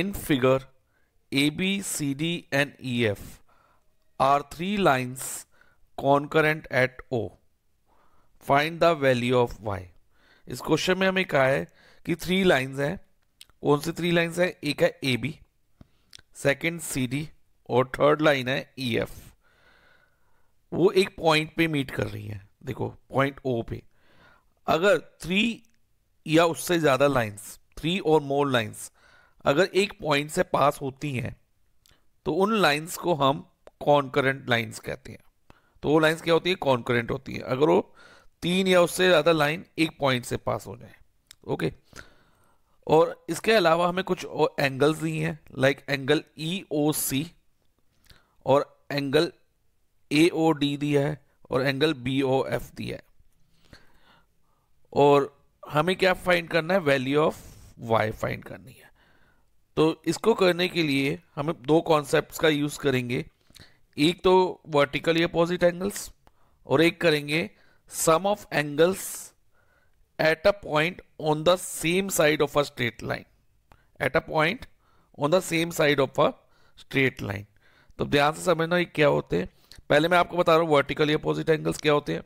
In figure, AB, CD and EF are three lines concurrent at O. Find the value of Y. इस question में हमें कहा है कि थ्री लाइंस हैं कौन सी थ्री लाइंस हैं एक है A B second C D और थर्ड लाइन है ई e, एफ वो एक पॉइंट पे मीट कर रही है देखो पॉइंट ओ पे अगर थ्री या उससे ज़्यादा लाइंस थ्री और मोर लाइंस अगर एक पॉइंट से पास होती हैं तो उन लाइंस को हम कॉन्करेंट लाइंस कहते हैं तो वो लाइंस क्या होती है कॉन्करेंट होती है अगर वो तीन या उससे ज़्यादा लाइन एक पॉइंट से पास हो जाए ओके और इसके अलावा हमें कुछ एंगल्स दिए हैं लाइक एंगल ई ओ सी और एंगल ए ओ डी दिया है और एंगल बी ओ एफ दिया है और हमें क्या फाइंड करना है वैल्यू ऑफ वाई फाइंड करनी है तो इसको करने के लिए हम दो कॉन्सेप्ट्स का यूज़ करेंगे एक तो वर्टिकली अपोजिट एंगल्स और एक करेंगे sum of angles at a point on the same side of a straight line at a point on the same side of a straight line तो ध्यान से समझना ये क्या होते हैं पहले मैं आपको बता रहा हूँ वर्टिकली अपोजिट एंगल्स क्या होते हैं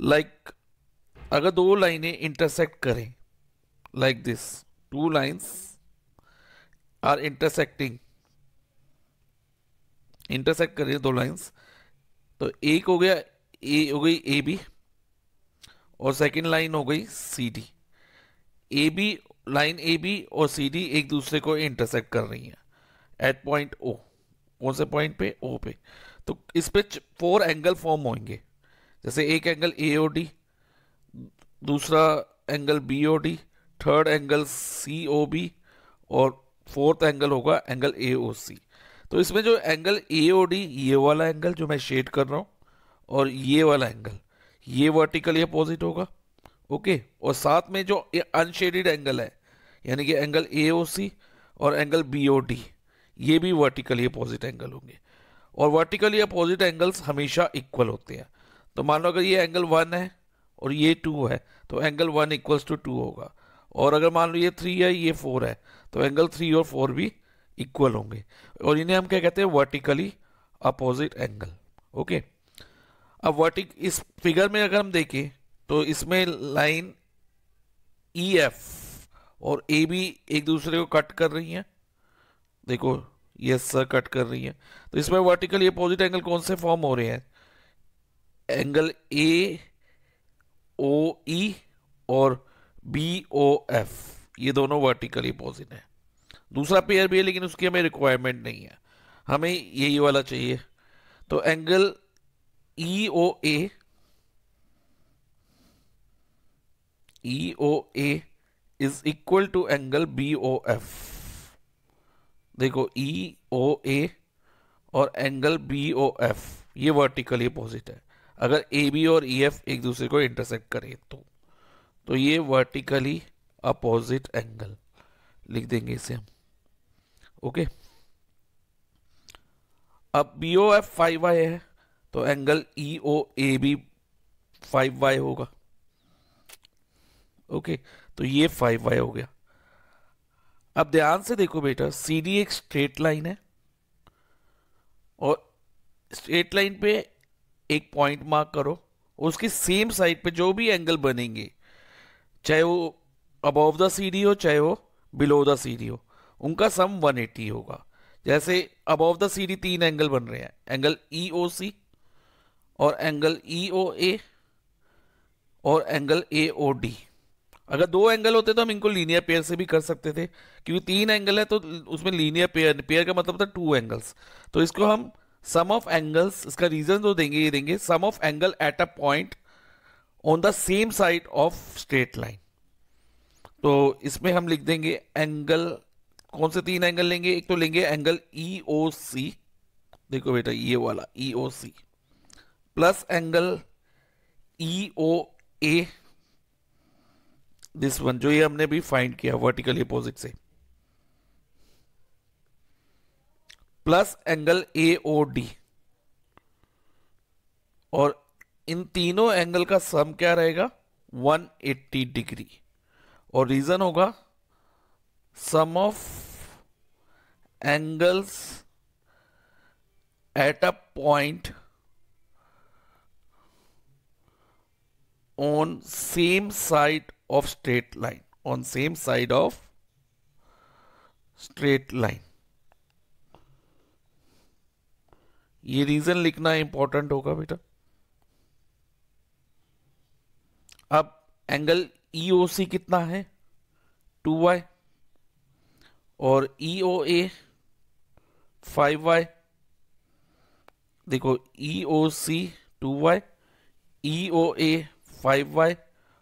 लाइक like, अगर दो लाइनें इंटरसेक्ट करें like this two lines are intersecting intersect करिए दो लाइंस तो एक हो गया ए हो गई ए बी और सेकंड लाइन हो गई C D A B line A B और सी डी एक दूसरे को इंटरसेक्ट कर रही है एट पॉइंट ओ कौन से पॉइंट पे ओ पे तो इस पे फोर एंगल फॉर्म होंगे जैसे एक एंगल ए ओ डी दूसरा angle B O D third angle C O B और फोर्थ एंगल होगा एंगल ए तो इसमें जो एंगल ए ये वाला एंगल जो मैं शेड कर रहा हूँ और ये वाला एंगल ये वर्टिकली अपोजिट होगा ओके और साथ में जो अनशेडेड एंगल है यानी कि एंगल ए और एंगल बी ये भी वर्टिकली अपोजिट एंगल होंगे और वर्टिकली अपोजिट एंगल्स हमेशा इक्वल होते हैं तो मान लो अगर ये एंगल वन है और ये टू है तो angle one equals to two होगा और अगर मान लो ये थ्री है ये फोर है तो एंगल थ्री और फोर भी इक्वल होंगे और इन्हें हम क्या कहते हैं वर्टिकली अपोजिट एंगल ओके अब वर्टिक इस फिगर में अगर हम देखें तो इसमें लाइन ई एफ और ए बी एक दूसरे को कट कर रही हैं देखो ये सर कट कर रही है तो इसमें वर्टिकली अपोजिट एंगल कौन से फॉर्म हो रहे हैं एंगल ए ओ ई और बी ओ एफ ये दोनों वर्टिकली अपोजिट है दूसरा पेयर भी है लेकिन उसकी हमें रिक्वायरमेंट नहीं है हमें यही वाला चाहिए तो angle E O A E O A is equal to angle B O F देखो ई ओ ए और एंगल बी ओ एफ ये वर्टिकली अपोजिट है अगर ए बी और ई e एफ एक दूसरे को इंटरसेक्ट करें तो तो ये वर्टिकली अपोजिट एंगल लिख देंगे इसे हम ओके अब B O F five Y है तो angle E O A B five Y होगा ओके तो ये फाइव वाई हो गया अब ध्यान से देखो बेटा सी डी एक स्ट्रेट लाइन है और स्ट्रेट लाइन पे एक पॉइंट मार्क करो उसकी सेम साइड पे जो भी एंगल बनेंगे चाहे वो अबोव द सी हो चाहे वो बिलो द सी हो उनका सम 180 होगा जैसे अबोव द सी तीन एंगल बन रहे हैं एंगल ई ओ सी और एंगल ई ओ ए और एंगल ए ओ डी अगर दो एंगल होते तो हम इनको लीनियर पेयर से भी कर सकते थे क्योंकि तीन एंगल है तो उसमें लीनियर पेयर पेयर का मतलब था टू एंगल्स तो इसको हम सम ऑफ एंगल्स इसका रीजन जो देंगे ये देंगे sum of angle at a point on the same side of straight line तो इसमें हम लिख देंगे एंगल कौन से तीन एंगल लेंगे एक तो लेंगे एंगल ई ओ सी देखो बेटा ये वाला E O C plus angle E O A this one जो ये हमने भी फाइंड किया वर्टिकल अपोजिट से plus angle A O D और इन तीनों एंगल का सम क्या रहेगा 180 डिग्री और रीजन होगा sum of angles at a point on same side of straight line on same side of straight line ये रीजन लिखना इंपॉर्टेंट होगा बेटा अब एंगल ई e कितना है टू वाई और ई ओ ए फाइव वाई देखो E O C two Y E O A five Y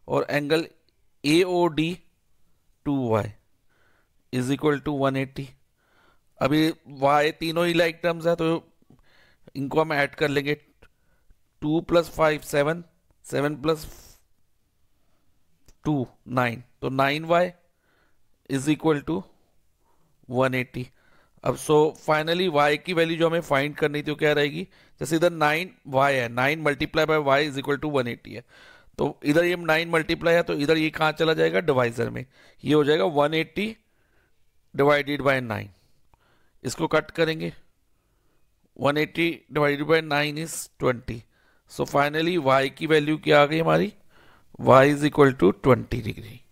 और angle A O D two Y is equal to one eighty अभी Y तीनों ही like terms है तो इनको हम ऐड कर लेंगे two plus five seven seven plus two nine तो nine Y is equal to one eighty अब सो फाइनली वाई की वैल्यू जो हमें फाइंड करनी थी वो क्या रहेगी जैसे इधर नाइन वाई है nine multiply by Y is equal to one eighty है तो इधर ये नाइन मल्टीप्लाई है तो इधर ये कहाँ चला जाएगा डिवाइजर में ये हो जाएगा one eighty divided by nine इसको कट करेंगे one eighty divided by nine is twenty so finally Y की वैल्यू क्या आ गई हमारी y is equal to 20 degree